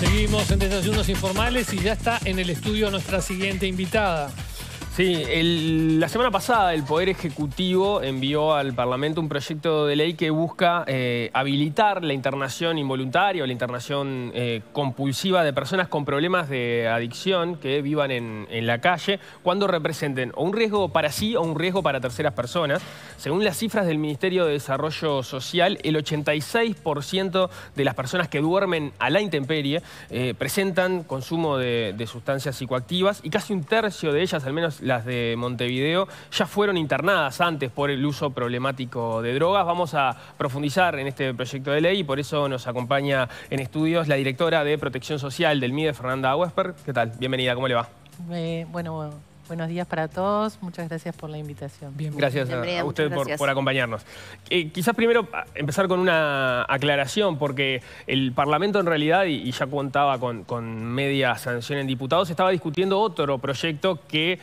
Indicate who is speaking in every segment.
Speaker 1: Seguimos en Desayunos Informales y ya está en el estudio nuestra siguiente invitada. Sí, la semana pasada el Poder Ejecutivo envió al Parlamento un proyecto de ley que busca eh, habilitar la internación involuntaria o la internación eh, compulsiva de personas con problemas de adicción que vivan en, la calle cuando representen o un riesgo para sí o un riesgo para terceras personas. Según las cifras del Ministerio de Desarrollo Social, el 86% de las personas que duermen a la intemperie eh, presentan consumo de sustancias psicoactivas y casi un tercio de ellas, al menos las de Montevideo, ya fueron internadas antes por el uso problemático de drogas. Vamos a profundizar en este proyecto de ley y por eso nos acompaña en estudios la directora de Protección Social del MIDE, Fernanda Wesper. ¿Qué tal? Bienvenida, ¿cómo le va?
Speaker 2: Eh, bueno, Buenos días para todos, muchas gracias por la invitación. Bien, gracias a, usted por, acompañarnos.
Speaker 1: Eh, quizás primero ah, empezar con una aclaración, porque el Parlamento en realidad, y, ya contaba con, media sanción en diputados, estaba discutiendo otro proyecto que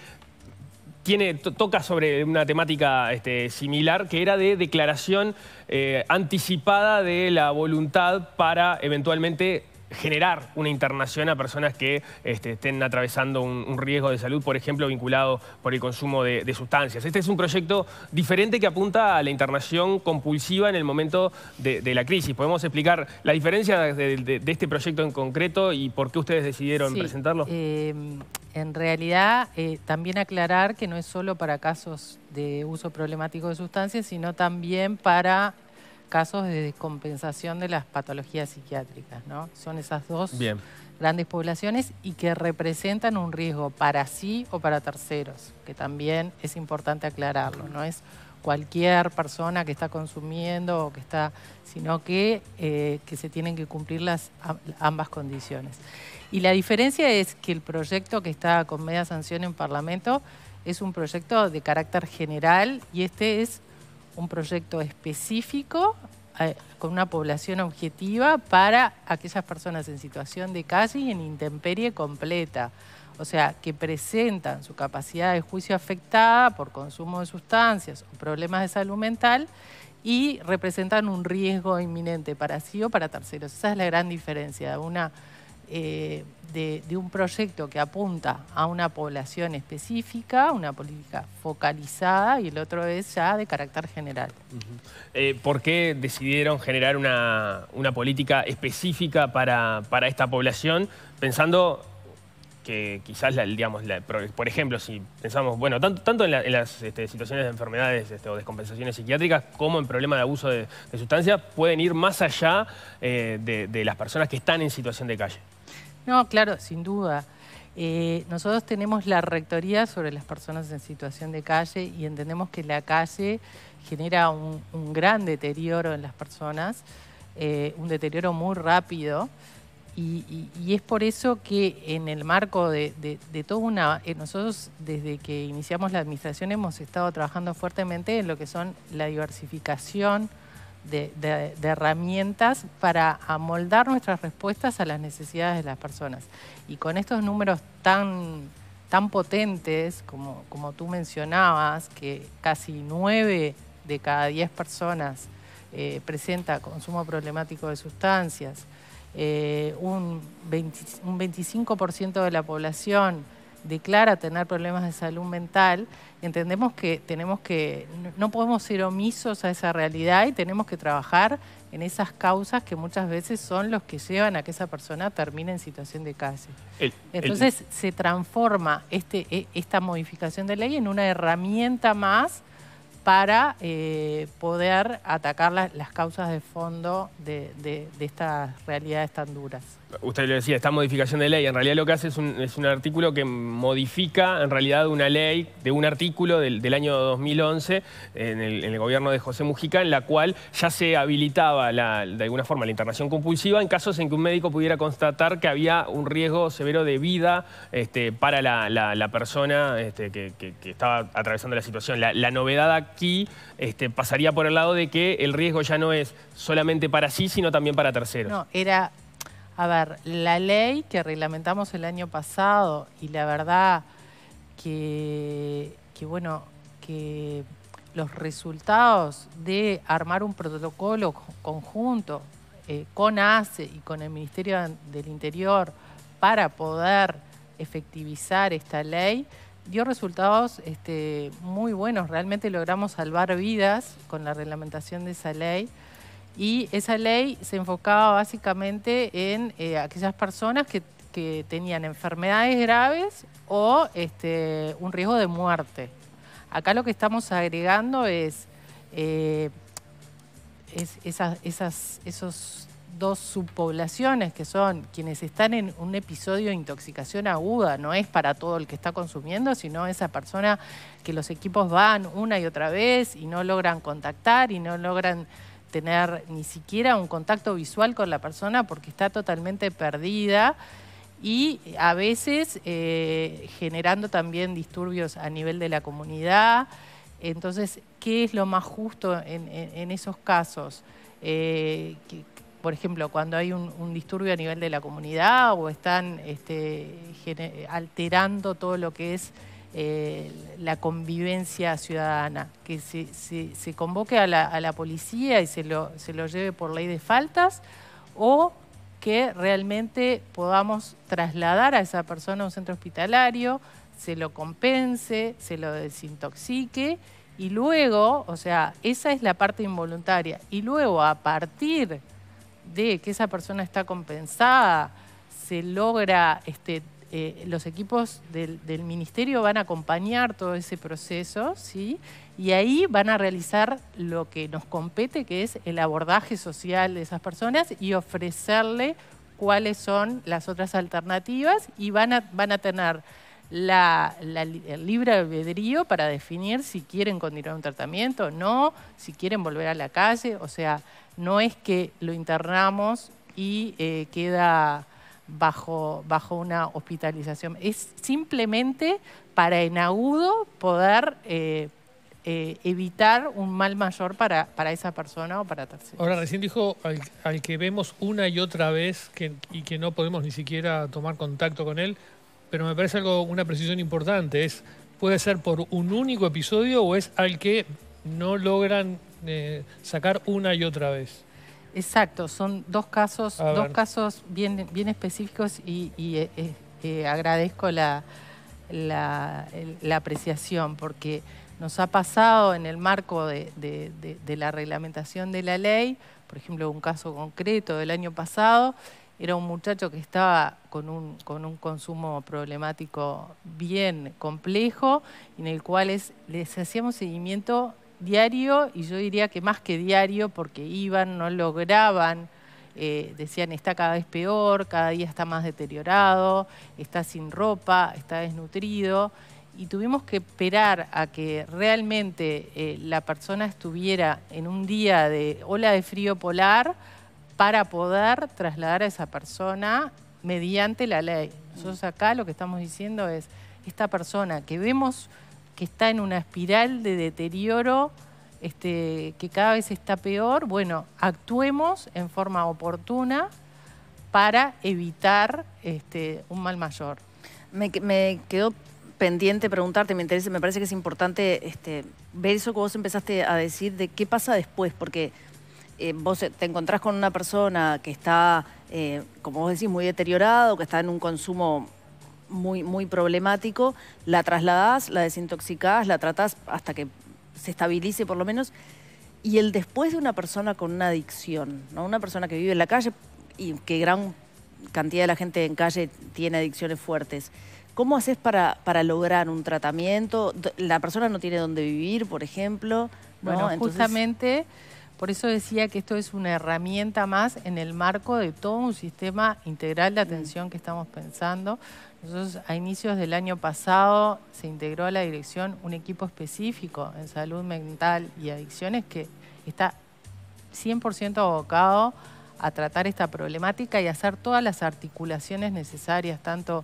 Speaker 1: toca sobre una temática este, similar que era de declaración eh, anticipada de la voluntad para eventualmente generar una internación a personas que este, estén atravesando un, riesgo de salud, por ejemplo, vinculado por el consumo de, sustancias. Este es un proyecto diferente que apunta a la internación compulsiva en el momento de, la crisis. ¿Podemos explicar la diferencia de, este proyecto en concreto y por qué ustedes decidieron presentarlo? Eh,
Speaker 2: en realidad, eh, también aclarar que no es solo para casos de uso problemático de sustancias, sino también para casos de descompensación de las patologías psiquiátricas, ¿no? Son esas dos grandes poblaciones y que representan un riesgo para sí o para terceros, que también es importante aclararlo, no es cualquier persona que está consumiendo o que está, sino que, eh, que se tienen que cumplir las ambas condiciones. Y la diferencia es que el proyecto que está con media sanción en Parlamento es un proyecto de carácter general y este es un proyecto específico eh, con una población objetiva para aquellas personas en situación de calle y en intemperie completa. O sea, que presentan su capacidad de juicio afectada por consumo de sustancias o problemas de salud mental y representan un riesgo inminente para sí o para terceros. Esa es la gran diferencia de una eh, de, un proyecto que apunta a una población específica, una política focalizada y el otro es ya de carácter general.
Speaker 1: Eh, ¿Por qué decidieron generar una, política específica para, esta población? Pensando que quizás, digamos, por ejemplo, si pensamos, bueno, tanto, tanto en, las este, situaciones de enfermedades este, o descompensaciones psiquiátricas como en problemas de abuso de, sustancias, pueden ir más allá eh, de las personas que están en situación de calle.
Speaker 2: No, claro, sin duda. Eh, nosotros tenemos la rectoría sobre las personas en situación de calle y entendemos que la calle genera un, gran deterioro en las personas, eh, un deterioro muy rápido. Y, es por eso que en el marco de, toda una... Eh, nosotros desde que iniciamos la administración hemos estado trabajando fuertemente en lo que son la diversificación de, herramientas para amoldar nuestras respuestas a las necesidades de las personas. Y con estos números tan, tan potentes, como, como tú mencionabas, que casi nueve de cada 10 personas eh, presenta consumo problemático de sustancias, eh, un, un 25% de la población declara tener problemas de salud mental, entendemos que tenemos que, no podemos ser omisos a esa realidad y tenemos que trabajar en esas causas que muchas veces son los que llevan a que esa persona termine en situación de calle. Entonces se transforma este, e, esta modificación de ley en una herramienta más para eh, poder atacar las causas de fondo de, de estas realidades tan duras
Speaker 1: usted lo decía, esta modificación de ley, en realidad lo que hace es un, es un artículo que modifica en realidad una ley de un artículo del, año 2011 en el, gobierno de José Mujica, en la cual ya se habilitaba de alguna forma la internación compulsiva en casos en que un médico pudiera constatar que había un riesgo severo de vida este, para la, persona este, que, estaba atravesando la situación. La, novedad aquí este, pasaría por el lado de que el riesgo ya no es solamente para sí, sino también para terceros. No,
Speaker 2: era a ver, la ley que reglamentamos el año pasado y la verdad que, bueno, que los resultados de armar un protocolo conjunto eh, con ACE y con el Ministerio del Interior para poder efectivizar esta ley dio resultados este, muy buenos. Realmente logramos salvar vidas con la reglamentación de esa ley y esa ley se enfocaba básicamente en eh, aquellas personas que, tenían enfermedades graves o este, un riesgo de muerte. Acá lo que estamos agregando eh, es, esas, esas, esos dos subpoblaciones que son quienes están en un episodio de intoxicación aguda, no es para todo el que está consumiendo, sino esa persona que los equipos van una y otra vez y no logran contactar y no logran tener ni siquiera un contacto visual con la persona porque está totalmente perdida y a veces eh, generando también disturbios a nivel de la comunidad. Entonces, ¿qué es lo más justo en, esos casos? Eh, por ejemplo, cuando hay un, disturbio a nivel de la comunidad o están este, alterando todo lo que es eh, la convivencia ciudadana, que se, convoque a la, policía y se lo, se lo lleve por ley de faltas o que realmente podamos trasladar a esa persona a un centro hospitalario, se lo compense, se lo desintoxique y luego, o sea, esa es la parte involuntaria. Y luego, a partir de que esa persona está compensada, se logra este, eh, los equipos del, ministerio van a acompañar todo ese proceso, ¿sí? Y ahí van a realizar lo que nos compete, que es el abordaje social de esas personas y ofrecerle cuáles son las otras alternativas y van a, van a tener la, el libre albedrío para definir si quieren continuar un tratamiento o no, si quieren volver a la calle, o sea, no es que lo internamos y eh, queda bajo, bajo una hospitalización. Es simplemente para en agudo poder eh, eh, evitar un mal mayor para, esa persona o para terceros. Ahora,
Speaker 3: recién dijo al, que vemos una y otra vez y que no podemos ni siquiera tomar contacto con él, pero me parece algo, una precisión importante, es puede ser por un único episodio o es al que no logran eh, sacar una y otra vez.
Speaker 2: Exacto, son dos casos, dos casos bien, bien específicos y, eh, eh, eh, agradezco la, la, apreciación porque nos ha pasado en el marco de, la reglamentación de la ley, por ejemplo, un caso concreto del año pasado, era un muchacho que estaba con un, con un consumo problemático bien complejo, en el cual les hacíamos seguimiento diario, y yo diría que más que diario, porque iban, no lograban, eh, decían está cada vez peor, cada día está más deteriorado, está sin ropa, está desnutrido, y tuvimos que esperar a que realmente eh, la persona estuviera en un día de ola de frío polar para poder trasladar a esa persona mediante la ley. Nosotros acá lo que estamos diciendo es, esta persona que vemos que está en una espiral de deterioro este, que cada vez está peor, bueno, actuemos en forma oportuna para
Speaker 4: evitar este, un mal mayor. Me, quedó pendiente preguntarte, me, interesa, me parece que es importante este, ver eso que vos empezaste a decir de qué pasa después, porque eh, vos te encontrás con una persona que está, eh, como vos decís, muy deteriorado, que está en un consumo muy, muy problemático, la trasladás, la desintoxicás, la tratás hasta que se estabilice por lo menos. Y el después de una persona con una adicción, ¿no? una persona que vive en la calle y que gran cantidad de la gente en calle tiene adicciones fuertes. ¿Cómo haces para, para lograr un tratamiento? La persona no tiene dónde vivir, por ejemplo.
Speaker 2: Bueno, Entonces... justamente por eso decía que esto es una herramienta más en el marco de todo un sistema integral de atención que estamos pensando. Nosotros a inicios del año pasado se integró a la dirección un equipo específico en salud mental y adicciones que está 100% abocado a tratar esta problemática y hacer todas las articulaciones necesarias, tanto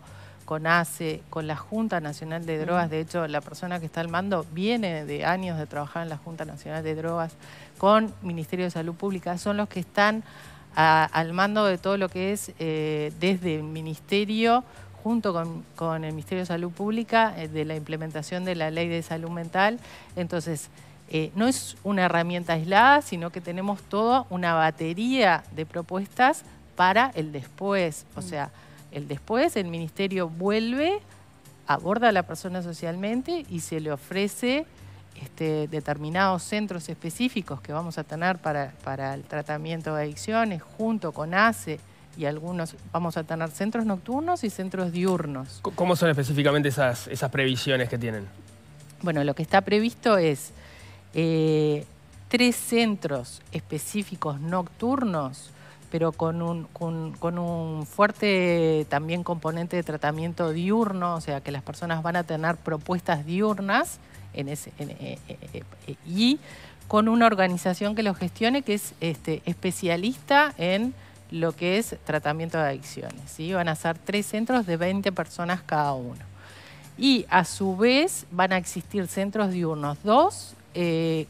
Speaker 2: con ACE, con la Junta Nacional de Drogas. De hecho, la persona que está al mando viene de años de trabajar en la Junta Nacional de Drogas, con Ministerio de Salud Pública. Son los que están al mando de todo lo que es eh, desde el Ministerio junto con, el Ministerio de Salud Pública eh, de la implementación de la Ley de Salud Mental. Entonces, eh, no es una herramienta aislada, sino que tenemos toda una batería de propuestas para el después. O mm. sea, el después, el ministerio vuelve, aborda a la persona socialmente y se le ofrece este, determinados centros específicos que vamos a tener para, el tratamiento de adicciones junto con ACE y algunos vamos a tener centros nocturnos y centros diurnos.
Speaker 1: ¿Cómo son específicamente esas, previsiones que tienen?
Speaker 2: Bueno, lo que está previsto es eh, tres centros específicos nocturnos pero con un, fuerte también componente de tratamiento diurno, o sea que las personas van a tener propuestas diurnas eh, eh, eh, y con una organización que lo gestione que es este, especialista en lo que es tratamiento de adicciones. ¿sí? Van a ser tres centros de 20 personas cada uno. Y a su vez van a existir centros diurnos, dos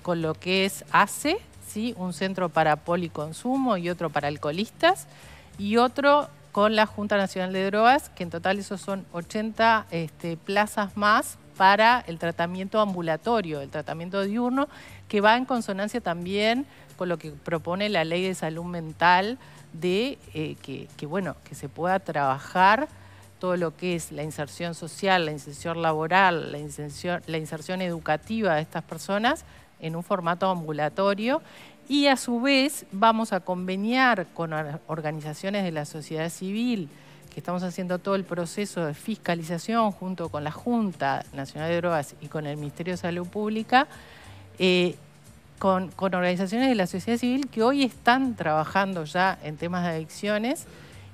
Speaker 2: con lo que es ACE, un centro para policonsumo y otro para alcoholistas y otro con la Junta Nacional de Drogas, que en total esos son 80 este, plazas más para el tratamiento ambulatorio, el tratamiento diurno, que va en consonancia también con lo que propone la ley de salud mental de eh, que, bueno, que se pueda trabajar todo lo que es la inserción social, la inserción laboral, la inserción, la inserción educativa de estas personas en un formato ambulatorio y a su vez vamos a conveniar con organizaciones de la sociedad civil que estamos haciendo todo el proceso de fiscalización junto con la Junta Nacional de Drogas y con el Ministerio de Salud Pública, eh, con, organizaciones de la sociedad civil que hoy están trabajando ya en temas de adicciones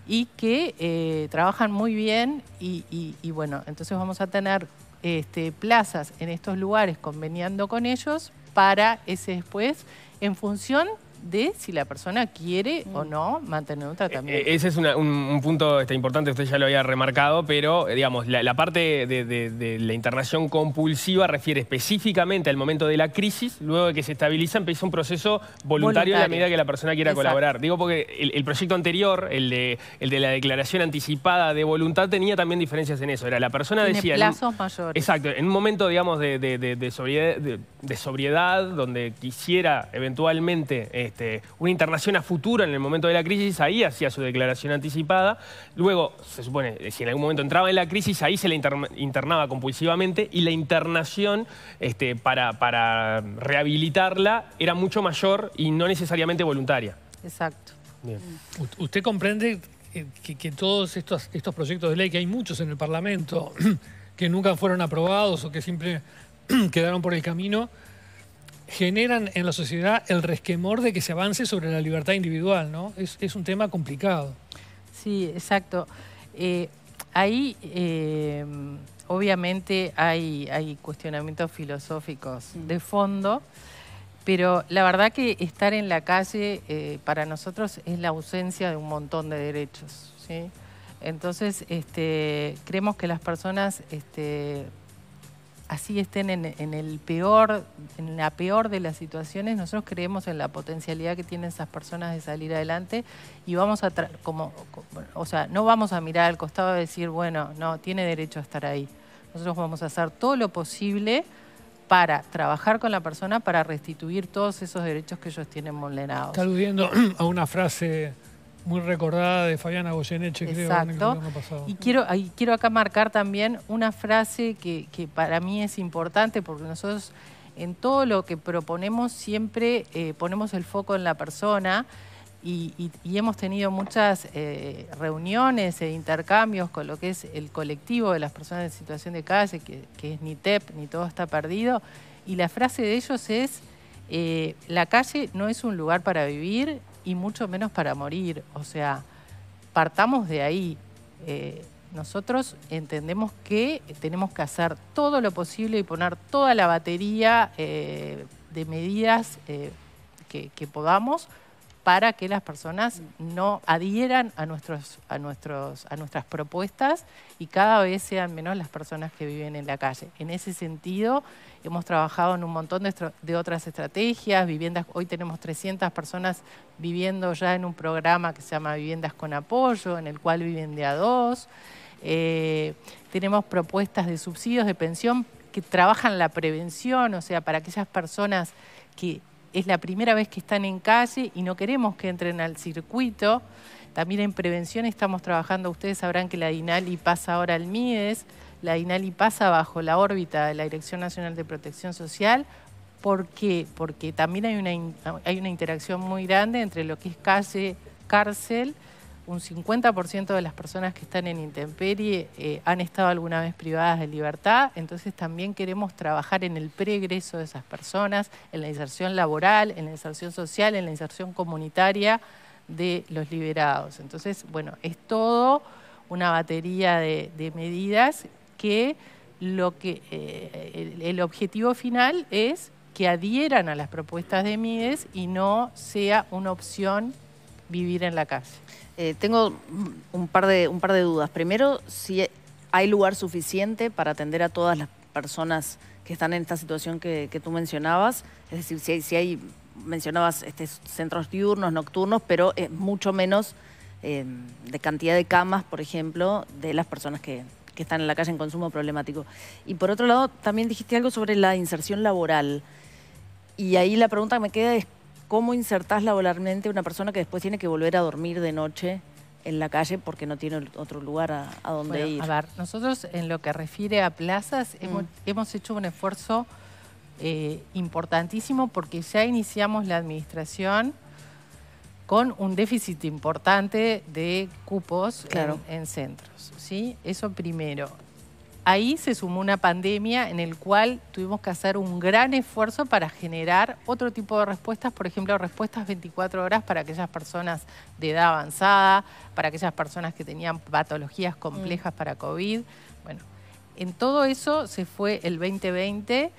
Speaker 2: y que eh, trabajan muy bien y, bueno, entonces vamos a tener este, plazas en estos lugares conveniando con ellos para ese después en función de si la persona quiere mm. o no mantener un eh, tratamiento.
Speaker 1: Eh, ese es un, punto este, importante, usted ya lo había remarcado, pero eh, digamos, la, parte de, la internación compulsiva refiere específicamente al momento de la crisis, luego de que se estabiliza empieza un proceso voluntario, en la medida que la persona quiera colaborar. Digo porque el, proyecto anterior, el de, el de la declaración anticipada de voluntad, tenía también diferencias en eso. Era la persona Tiene decía... plazos mayores. Exacto, en un momento, digamos, de, de sobriedad de sobriedad, donde quisiera eventualmente este, una internación a futuro en el momento de la crisis, ahí hacía su declaración anticipada. Luego, se supone, eh, si en algún momento entraba en la crisis, ahí se la internaba compulsivamente y la internación este, para, para rehabilitarla era mucho mayor y no necesariamente voluntaria.
Speaker 3: Exacto. Mm. ¿Usted comprende eh, que, todos estos, estos proyectos de ley, que hay muchos en el Parlamento, que nunca fueron aprobados o que siempre quedaron por el camino generan en la sociedad el resquemor de que se avance sobre la libertad individual, ¿no? Es, un tema complicado. Sí, exacto.
Speaker 2: Eh, ahí em, obviamente hay, cuestionamientos filosóficos de fondo, pero la verdad que estar en la calle eh, para nosotros es la ausencia de un montón de derechos, Entonces, este, creemos que las personas este, así estén en, el peor, en la peor de las situaciones, nosotros creemos en la potencialidad que tienen esas personas de salir adelante y vamos a, como, o sea, no vamos a mirar al costado y decir, bueno, no, tiene derecho a estar ahí. Nosotros vamos a hacer todo lo posible para trabajar con la persona para restituir todos esos derechos que ellos tienen
Speaker 3: vulnerados. a una frase muy recordada de Fabiana Goyeneche, Exacto. creo. pasado Y
Speaker 2: quiero, y quiero acá marcar también una frase que, para mí es importante porque nosotros en todo lo que proponemos siempre eh, ponemos el foco en la persona y, hemos tenido muchas eh, reuniones e intercambios con lo que es el colectivo de las personas en situación de calle, que, es ni TEP, ni todo está perdido. Y la frase de ellos es... Eh, la calle no es un lugar para vivir, y mucho menos para morir. O sea, partamos de ahí. Eh, nosotros entendemos que tenemos que hacer todo lo posible y poner toda la batería eh, de medidas eh, que podamos para que las personas no adhieran a, nuestros, a, nuestros, a nuestras propuestas y cada vez sean menos las personas que viven en la calle. En ese sentido, hemos trabajado en un montón de, otras estrategias, viviendas, hoy tenemos 300 personas viviendo ya en un programa que se llama Viviendas con Apoyo, en el cual viven de a dos. Eh, tenemos propuestas de subsidios de pensión que trabajan la prevención, o sea, para aquellas personas que es la primera vez que están en calle y no queremos que entren al circuito. También en prevención estamos trabajando, ustedes sabrán que la DINALI pasa ahora al Mides, la DINALI pasa bajo la órbita de la Dirección Nacional de Protección Social. ¿Por qué? Porque también hay una, hay una interacción muy grande entre lo que es calle, cárcel un 50% de las personas que están en intemperie eh, han estado alguna vez privadas de libertad, entonces también queremos trabajar en el pregreso de esas personas, en la inserción laboral, en la inserción social, en la inserción comunitaria de los liberados. Entonces, bueno, es todo una batería de, medidas que lo que eh, el objetivo final es que adhieran a las propuestas de Mides y no
Speaker 4: sea una opción vivir en la calle. Eh, tengo un par, de, un par de dudas. Primero, si hay lugar suficiente para atender a todas las personas que están en esta situación que, tú mencionabas. Es decir, si hay, si hay mencionabas este, centros diurnos, nocturnos, pero es mucho menos eh, de cantidad de camas, por ejemplo, de las personas que, que, están en la calle en consumo problemático. Y por otro lado, también dijiste algo sobre la inserción laboral. Y ahí la pregunta que me queda es ¿Cómo insertás laboralmente a una persona que después tiene que volver a dormir de noche en la calle porque no tiene otro lugar a, donde ir? A ver, nosotros en lo que refiere a plazas mm. hemos, hecho un
Speaker 2: esfuerzo eh, importantísimo porque ya iniciamos la administración con un déficit importante de cupos en, centros. ¿sí? Eso primero. Ahí se sumó una pandemia en el cual tuvimos que hacer un gran esfuerzo para generar otro tipo de respuestas, por ejemplo, respuestas 24 horas para aquellas personas de edad avanzada, para aquellas personas que tenían patologías complejas para COVID. Bueno, en todo eso se fue el 2020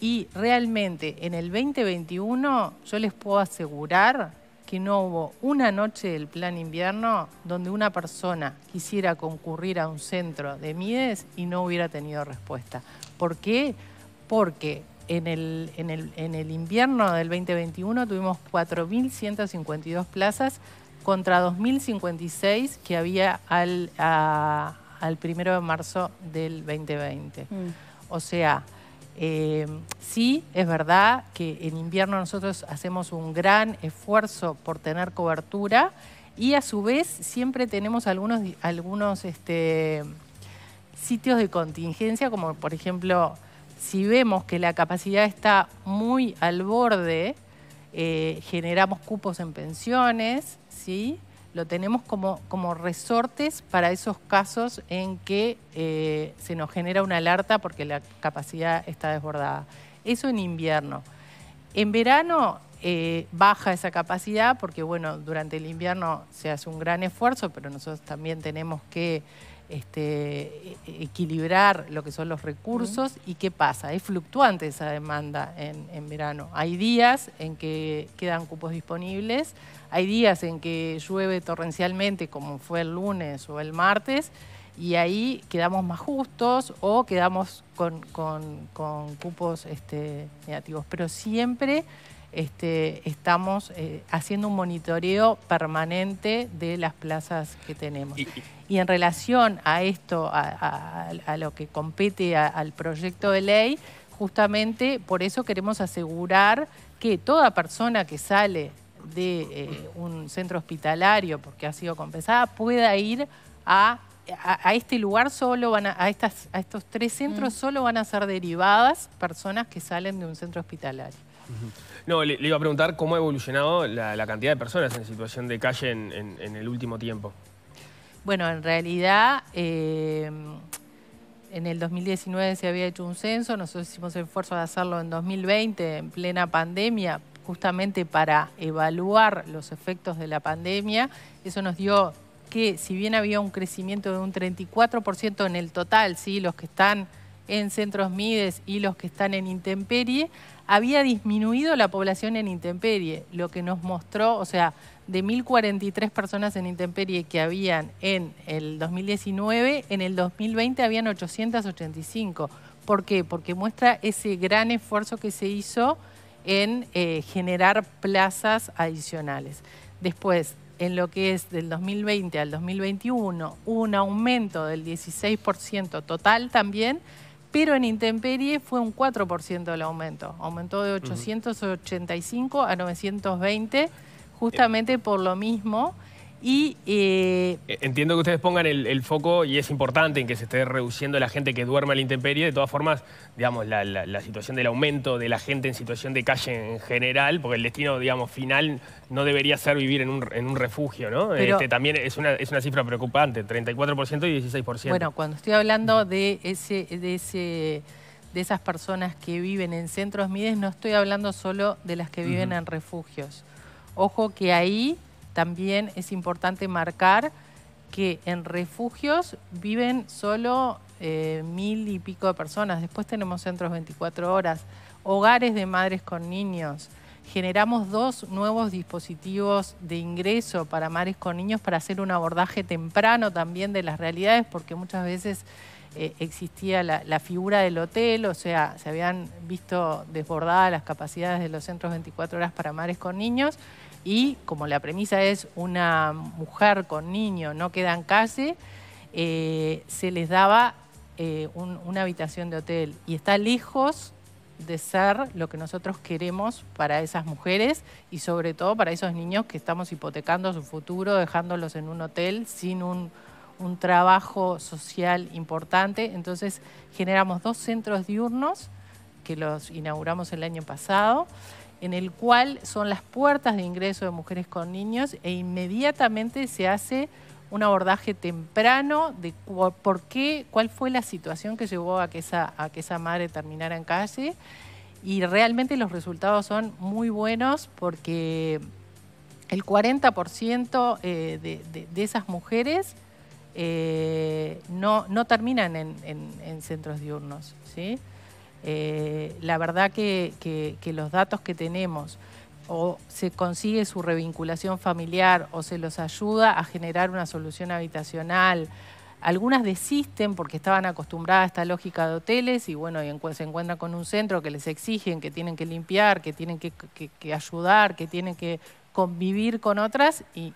Speaker 2: y realmente en el 2021 yo les puedo asegurar que no hubo una noche del plan invierno donde una persona quisiera concurrir a un centro de Mides y no hubiera tenido respuesta. ¿Por qué? Porque en el, el, en el invierno del 2021 tuvimos 4.152 plazas contra 2.056 que había al, al primero de marzo del 2020. Mm. O sea, eh, sí, es verdad que en invierno nosotros hacemos un gran esfuerzo por tener cobertura y a su vez siempre tenemos algunos, algunos este, sitios de contingencia, como por ejemplo, si vemos que la capacidad está muy al borde, eh, generamos cupos en pensiones, ¿sí? lo tenemos como, como resortes para esos casos en que eh, se nos genera una alerta porque la capacidad está desbordada. Eso en invierno. En verano eh, baja esa capacidad porque, bueno, durante el invierno se hace un gran esfuerzo, pero nosotros también tenemos que este, e-, equilibrar lo que son los recursos y qué pasa. Es fluctuante esa demanda en, verano. Hay días en que quedan cupos disponibles, hay días en que llueve torrencialmente como fue el lunes o el martes y ahí quedamos más justos o quedamos con, cupos este, negativos. Pero siempre este, estamos eh, haciendo un monitoreo permanente de las plazas que tenemos. Y, en relación a esto, a, lo que compete al proyecto de ley, justamente por eso queremos asegurar que toda persona que sale de eh, un centro hospitalario porque ha sido compensada pueda ir a este lugar solo van a, estas, a estos tres centros mm. solo van a ser derivadas personas que salen de un centro hospitalario.
Speaker 1: No, le, iba a preguntar cómo ha evolucionado la, cantidad de personas en situación de calle en, el último tiempo.
Speaker 2: Bueno, en realidad, eh, en el 2019 se había hecho un censo, nosotros hicimos el esfuerzo de hacerlo en 2020, en plena pandemia, justamente para evaluar los efectos de la pandemia. Eso nos dio que si bien había un crecimiento de un 34% en el total, ¿sí? los que están en centros MIDES y los que están en intemperie, había disminuido la población en intemperie, lo que nos mostró, o sea, de 1.043 personas en intemperie que habían en el 2019, en el 2020 habían 885. ¿Por qué? Porque muestra ese gran esfuerzo que se hizo en eh, generar plazas adicionales. Después, en lo que es del 2020 al 2021, un aumento del 16% total también pero en intemperie fue un 4% el aumento. Aumentó de 885 a 920, justamente por lo mismo.
Speaker 1: Y, eh, e, Entiendo que ustedes pongan el, foco, y es importante, en que se esté reduciendo la gente que duerme al intemperio. intemperie. De todas formas, digamos, la, situación del aumento de la gente en situación de calle en general, porque el destino, digamos, final no debería ser vivir en un, refugio, ¿no? Este, también es una, cifra preocupante, 34% y 16%. Bueno, cuando
Speaker 2: estoy hablando de ese... De ese de esas personas que viven en centros MIDES, no estoy hablando solo de las que viven en refugios. Ojo que ahí también es importante marcar que en refugios viven solo eh, mil y pico de personas. Después tenemos centros 24 horas, hogares de madres con niños. Generamos dos nuevos dispositivos de ingreso para madres con niños para hacer un abordaje temprano también de las realidades, porque muchas veces eh, existía la, la, figura del hotel, o sea, se habían visto desbordadas las capacidades de los centros 24 horas para madres con niños y como la premisa es una mujer con niño no queda en eh, se les daba eh, una habitación de hotel y está lejos de ser lo que nosotros queremos para esas mujeres y sobre todo para esos niños que estamos hipotecando su futuro, dejándolos en un hotel sin un trabajo social importante. Entonces generamos dos centros diurnos que los inauguramos el año pasado en el cual son las puertas de ingreso de mujeres con niños e inmediatamente se hace un abordaje temprano de por qué, cuál fue la situación que llevó a que esa, a que esa madre terminara en calle. Y realmente los resultados son muy buenos porque el 40% eh, de, esas mujeres eh, no, terminan en, centros diurnos. ¿sí? Eh, la verdad que, los datos que tenemos o se consigue su revinculación familiar o se los ayuda a generar una solución habitacional. Algunas desisten porque estaban acostumbradas a esta lógica de hoteles y bueno, y se encuentran con un centro que les exigen que tienen que limpiar, que tienen que, que ayudar, que tienen que convivir con otras y,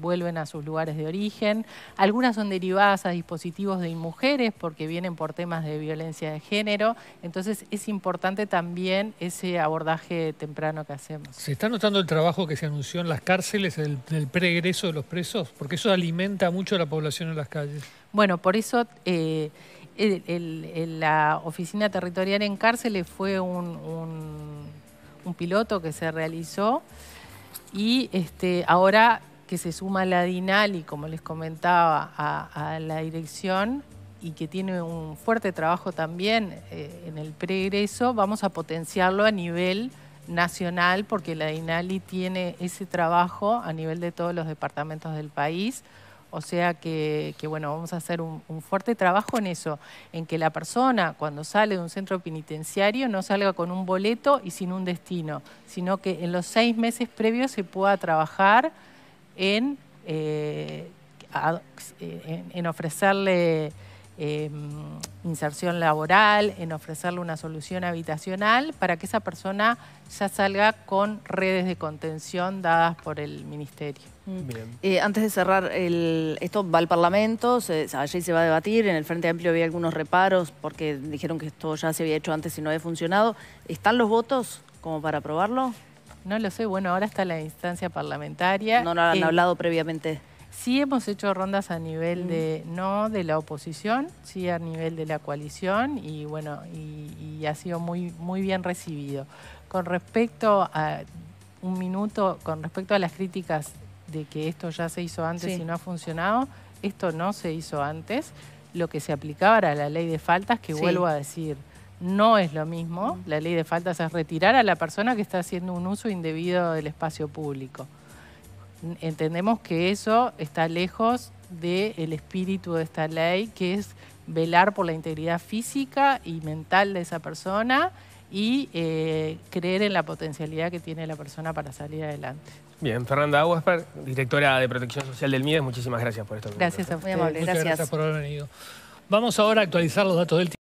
Speaker 2: vuelven a sus lugares de origen. Algunas son derivadas a dispositivos de mujeres porque vienen por temas de violencia de género. Entonces es importante también ese abordaje temprano que hacemos.
Speaker 3: ¿Se está notando el trabajo que se anunció en las cárceles el pregreso de los presos? Porque eso alimenta mucho a la población en las calles.
Speaker 2: Bueno, por eso... Eh, la oficina territorial en cárceles fue un piloto que se realizó y este, ahora que se suma la DINALI, como les comentaba, a, la dirección y que tiene un fuerte trabajo también eh, en el pregreso, vamos a potenciarlo a nivel nacional porque la DINALI tiene ese trabajo a nivel de todos los departamentos del país o sea que, bueno, vamos a hacer un, fuerte trabajo en eso, en que la persona cuando sale de un centro penitenciario no salga con un boleto y sin un destino, sino que en los seis meses previos se pueda trabajar en eh, eh, ofrecerle Em, inserción laboral, en ofrecerle una solución habitacional para que esa persona ya salga con redes de contención
Speaker 4: dadas por el Ministerio. Mm. Eh, antes de cerrar, el, esto va al Parlamento, allí se va a debatir, en el Frente Amplio había algunos reparos porque dijeron que esto ya se había hecho antes y no había funcionado. ¿Están los votos como para aprobarlo? No lo sé, bueno, ahora está la
Speaker 2: instancia parlamentaria. No, lo han eh, hablado
Speaker 4: previamente. Sí hemos hecho rondas a nivel mm. de,
Speaker 2: no de la oposición, sí a nivel de la coalición y bueno, y, ha sido muy, muy bien recibido. Con respecto a, un minuto, con respecto a las críticas de que esto ya se hizo antes y no ha funcionado, esto no se hizo antes, lo que se aplicaba era la ley de faltas, que vuelvo a decir, no es lo mismo, mm. la ley de faltas es retirar a la persona que está haciendo un uso indebido del espacio público entendemos que eso está lejos del espíritu de esta ley, que es velar por la integridad física y mental de esa persona y eh, creer en la potencialidad que tiene la persona para salir adelante.
Speaker 1: Bien, Fernanda Aguasper, directora de Protección Social del MIDES, muchísimas gracias por esto.
Speaker 3: Gracias Muy amable, Muchas gracias por haber venido. Vamos ahora a actualizar los datos del tiempo.